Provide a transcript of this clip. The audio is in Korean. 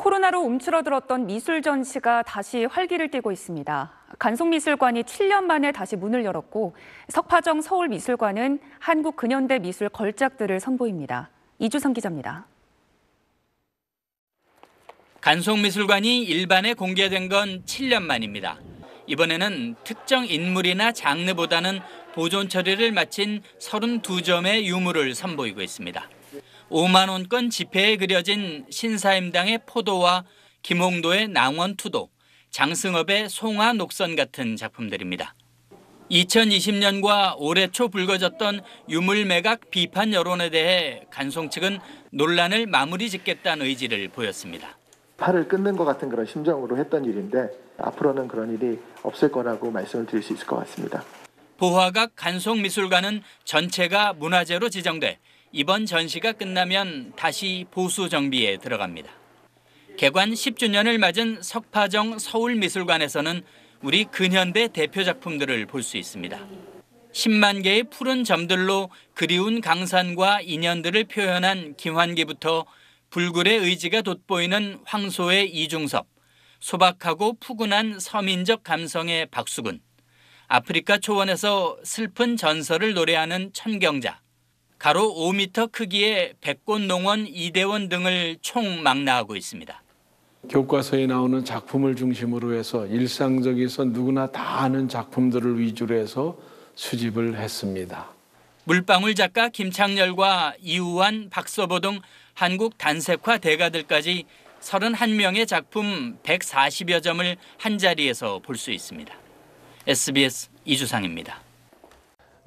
코로나로 움츠러들었던 미술 전시가 다시 활기를 띠고 있습니다. 간송미술관이 7년 만에 다시 문을 열었고 석파정 서울미술관은 한국 근현대 미술 걸작들을 선보입니다. 이주성 기자입니다. 간송미술관이 일반에 공개된 건 7년 만입니다. 이번에는 특정 인물이나 장르보다는 보존 처리를 마친 32점의 유물을 선보이고 있습니다. 5만 원권 지폐에 그려진 신사임당의 포도와 김홍도의 낭원투도, 장승업의 송화 녹선 같은 작품들입니다. 2020년과 올해 초 불거졌던 유물 매각 비판 여론에 대해 간송 측은 논란을 마무리 짓겠다는 의지를 보였습니다. 팔을 끊는 것 같은 그런 심정으로 했던 일인데 앞으로는 그런 일이 없을 거라고 말씀을 드릴 수 있을 것 같습니다. 보화각 간송미술관은 전체가 문화재로 지정돼 이번 전시가 끝나면 다시 보수 정비에 들어갑니다. 개관 10주년을 맞은 석파정 서울미술관에서는 우리 근현대 대표 작품들을 볼 수 있습니다. 10만 개의 푸른 점들로 그리운 강산과 인연들을 표현한 김환기부터 불굴의 의지가 돋보이는 황소의 이중섭, 소박하고 푸근한 서민적 감성의 박수근, 아프리카 초원에서 슬픈 전설을 노래하는 천경자, 가로 5m 크기의 백꽃농원 이대원 등을 총 망라하고 있습니다. 교과서에 나오는 작품을 중심으로 해서 일상적에서 누구나 다 아는 작품들을 위주로 해서 수집을 했습니다. 물방울 작가 김창렬과 이우환, 박서보 등 한국 단색화 대가들까지 31명의 작품 140여 점을 한자리에서 볼 수 있습니다. SBS 이주상입니다.